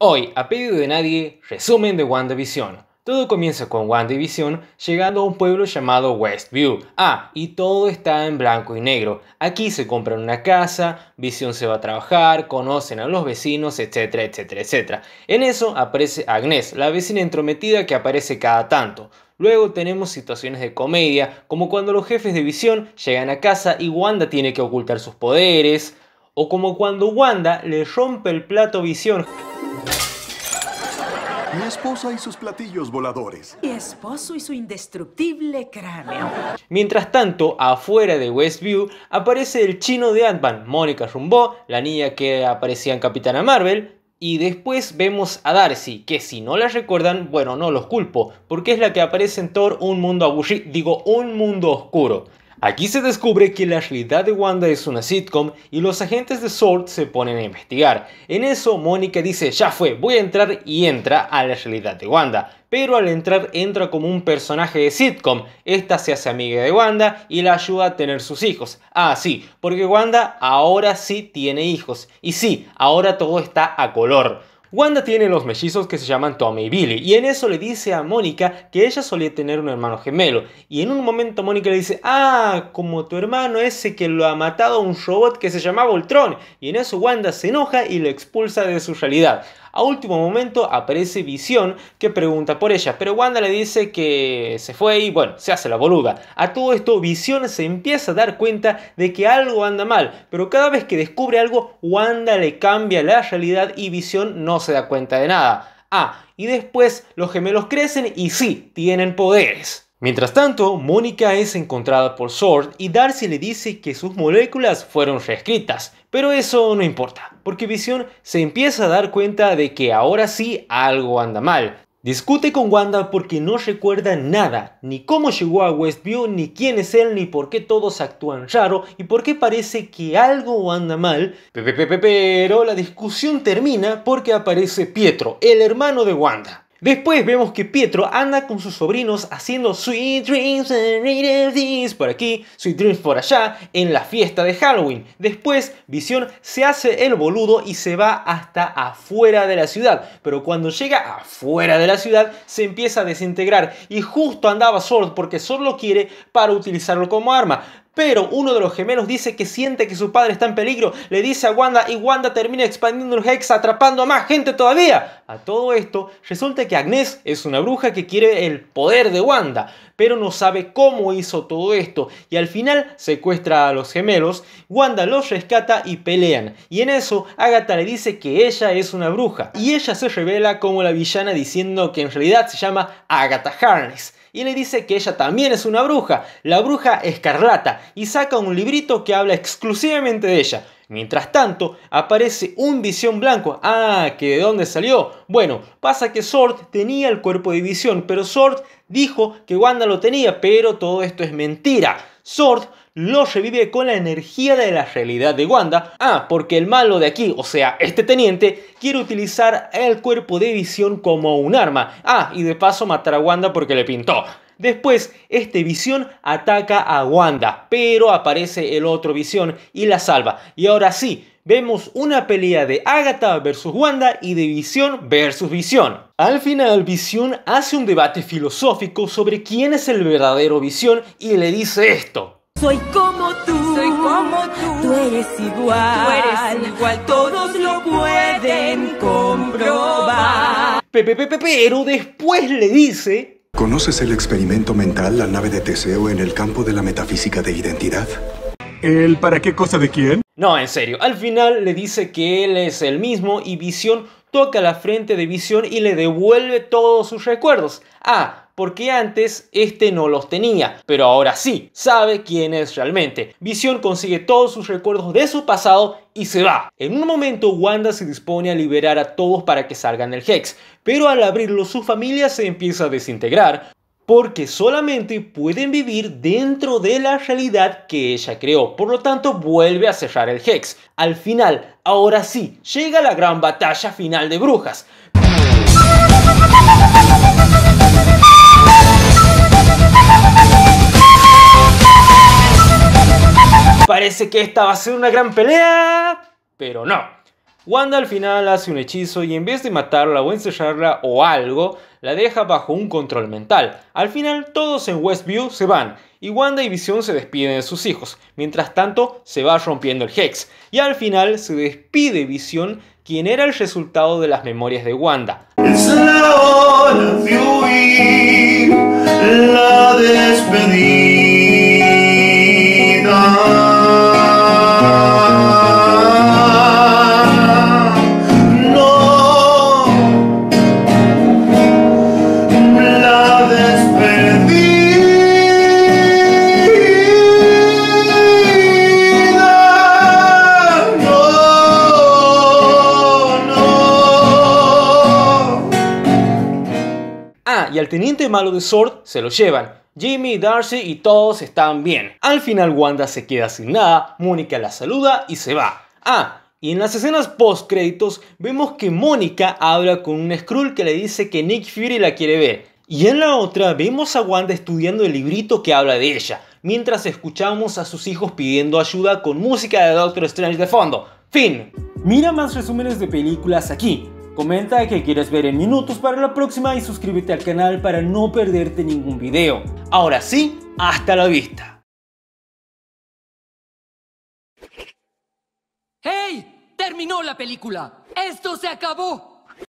Hoy, a pedido de nadie, resumen de WandaVision. Todo comienza con WandaVision llegando a un pueblo llamado Westview. Ah, y todo está en blanco y negro. Aquí se compran una casa, Vision se va a trabajar, conocen a los vecinos, etcétera, etcétera, etcétera. En eso aparece Agnes, la vecina entrometida que aparece cada tanto. Luego tenemos situaciones de comedia, como cuando los jefes de Visión llegan a casa y Wanda tiene que ocultar sus poderes, o como cuando Wanda le rompe el plato a Visión esposa y sus platillos voladores. Mi esposo y su indestructible cráneo. Mientras tanto, afuera de Westview, aparece el chino de Ant-Man, Mónica rumbo la niña que aparecía en Capitana Marvel, y después vemos a Darcy, que si no la recuerdan, bueno, no los culpo, porque es la que aparece en Thor Un Mundo Aburrido, digo, Un Mundo Oscuro. Aquí se descubre que la realidad de Wanda es una sitcom y los agentes de SWORD se ponen a investigar. En eso, Mónica dice, ya fue, voy a entrar y entra a la realidad de Wanda. Pero al entrar entra como un personaje de sitcom. Esta se hace amiga de Wanda y la ayuda a tener sus hijos. Ah, sí, porque Wanda ahora sí tiene hijos. Y sí, ahora todo está a color. Wanda tiene los mellizos que se llaman Tommy y Billy, y en eso le dice a Mónica que ella solía tener un hermano gemelo. Y en un momento Mónica le dice, ah, como tu hermano ese que lo ha matado a un robot que se llamaba Ultron. Y en eso Wanda se enoja y lo expulsa de su realidad. A último momento aparece Visión que pregunta por ella, pero Wanda le dice que se fue y bueno, se hace la boluda. A todo esto Visión se empieza a dar cuenta de que algo anda mal, pero cada vez que descubre algo, Wanda le cambia la realidad y Visión no se da cuenta de nada. Ah, y después los gemelos crecen y sí, tienen poderes. Mientras tanto, Mónica es encontrada por Sword y Darcy le dice que sus moléculas fueron reescritas, pero eso no importa, porque Vision se empieza a dar cuenta de que ahora sí algo anda mal. Discute con Wanda porque no recuerda nada, ni cómo llegó a Westview, ni quién es él, ni por qué todos actúan raro, y por qué parece que algo anda mal. Pero la discusión termina porque aparece Pietro, el hermano de Wanda. Después vemos que Pietro anda con sus sobrinos haciendo Sweet Dreams and Things por aquí, Sweet Dreams por allá, en la fiesta de Halloween. Después, Visión se hace el boludo y se va hasta afuera de la ciudad. Pero cuando llega afuera de la ciudad, se empieza a desintegrar. Y justo andaba Sword porque Sword lo quiere para utilizarlo como arma pero uno de los gemelos dice que siente que su padre está en peligro, le dice a Wanda y Wanda termina expandiendo el Hex atrapando a más gente todavía. A todo esto, resulta que Agnes es una bruja que quiere el poder de Wanda, pero no sabe cómo hizo todo esto y al final secuestra a los gemelos, Wanda los rescata y pelean. Y en eso, Agatha le dice que ella es una bruja y ella se revela como la villana diciendo que en realidad se llama Agatha Harness y le dice que ella también es una bruja, la bruja escarlata, y saca un librito que habla exclusivamente de ella. Mientras tanto, aparece un Visión Blanco. Ah, ¿que de dónde salió? Bueno, pasa que Sort tenía el cuerpo de Visión, pero Sort dijo que Wanda lo tenía, pero todo esto es mentira. Sort lo revive con la energía de la realidad de Wanda. Ah, porque el malo de aquí, o sea, este teniente, quiere utilizar el cuerpo de Visión como un arma. Ah, y de paso matar a Wanda porque le pintó. Después, este Visión ataca a Wanda, pero aparece el otro Visión y la salva. Y ahora sí, vemos una pelea de Agatha versus Wanda y de Visión versus Visión. Al final, Visión hace un debate filosófico sobre quién es el verdadero Visión y le dice esto. Soy como tú, soy como tú, tú eres igual, tú igual, todos lo pueden comprobar. pero después le dice ¿Conoces el experimento mental, la nave de Teseo en el campo de la metafísica de identidad? ¿El para qué cosa de quién? No, en serio, al final le dice que él es el mismo y Visión toca la frente de Visión y le devuelve todos sus recuerdos. Ah, porque antes este no los tenía, pero ahora sí, sabe quién es realmente. Visión consigue todos sus recuerdos de su pasado y se va. En un momento Wanda se dispone a liberar a todos para que salgan del Hex, pero al abrirlo su familia se empieza a desintegrar, porque solamente pueden vivir dentro de la realidad que ella creó. Por lo tanto, vuelve a cerrar el Hex. Al final, ahora sí, llega la gran batalla final de brujas. Parece que esta va a ser una gran pelea, pero no. Wanda al final hace un hechizo y en vez de matarla o encerrarla o algo, la deja bajo un control mental. Al final todos en Westview se van y Wanda y Visión se despiden de sus hijos. Mientras tanto, se va rompiendo el Hex. Y al final se despide Visión, quien era el resultado de las memorias de Wanda. y al teniente malo de Sword se lo llevan. Jimmy, Darcy y todos están bien. Al final Wanda se queda sin nada, Mónica la saluda y se va. Ah, y en las escenas post créditos vemos que Mónica habla con un Scroll que le dice que Nick Fury la quiere ver. Y en la otra vemos a Wanda estudiando el librito que habla de ella, mientras escuchamos a sus hijos pidiendo ayuda con música de Doctor Strange de fondo. Fin. Mira más resúmenes de películas aquí. Comenta que quieres ver en minutos para la próxima y suscríbete al canal para no perderte ningún video. Ahora sí, hasta la vista. ¡Hey! ¡Terminó la película! ¡Esto se acabó!